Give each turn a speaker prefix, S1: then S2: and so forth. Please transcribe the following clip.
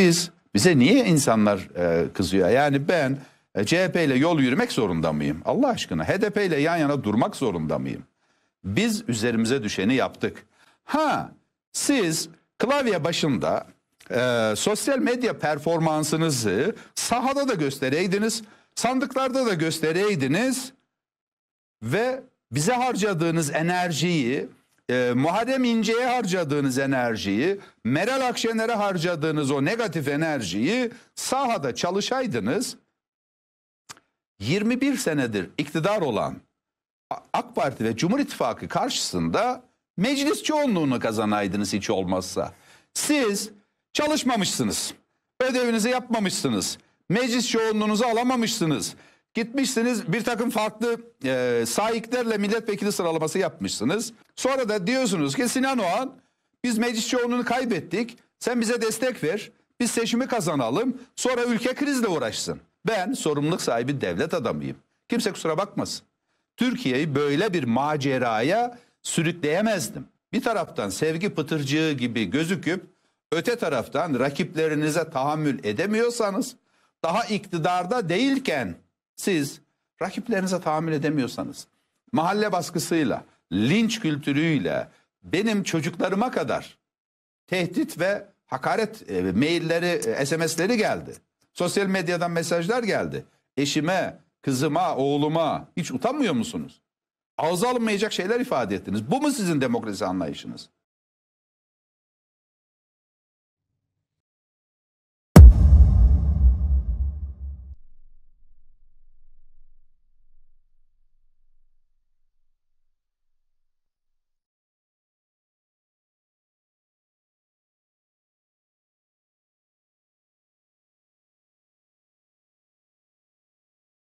S1: biz bize niye insanlar e, kızıyor? Yani ben e, CHP ile yol yürümek zorunda mıyım? Allah aşkına HDP ile yan yana durmak zorunda mıyım? Biz üzerimize düşeni yaptık. Ha siz klavye başında e, sosyal medya performansınızı sahada da göstereydiniz, sandıklarda da göstereydiniz ve bize harcadığınız enerjiyi e, ee, Muharrem İnce'ye harcadığınız enerjiyi, Meral Akşener'e harcadığınız o negatif enerjiyi sahada çalışaydınız 21 senedir iktidar olan AK Parti ve Cumhur İttifakı karşısında meclis çoğunluğunu kazanaydınız hiç olmazsa. Siz çalışmamışsınız. Ödevinizi yapmamışsınız. Meclis çoğunluğunuzu alamamışsınız. Gitmişsiniz bir takım farklı e, sahiplerle milletvekili sıralaması yapmışsınız. Sonra da diyorsunuz ki Sinan Oğan biz meclis çoğunluğunu kaybettik. Sen bize destek ver. Biz seçimi kazanalım. Sonra ülke krizle uğraşsın. Ben sorumluluk sahibi devlet adamıyım. Kimse kusura bakmasın. Türkiye'yi böyle bir maceraya sürükleyemezdim. Bir taraftan sevgi pıtırcığı gibi gözüküp öte taraftan rakiplerinize tahammül edemiyorsanız daha iktidarda değilken siz rakiplerinize tahammül edemiyorsanız mahalle baskısıyla, linç kültürüyle benim çocuklarıma kadar tehdit ve hakaret e, mailleri, e, SMS'leri geldi. Sosyal medyadan mesajlar geldi. Eşime, kızıma, oğluma hiç utanmıyor musunuz? Ağza alınmayacak şeyler ifade ettiniz. Bu mu sizin demokrasi anlayışınız?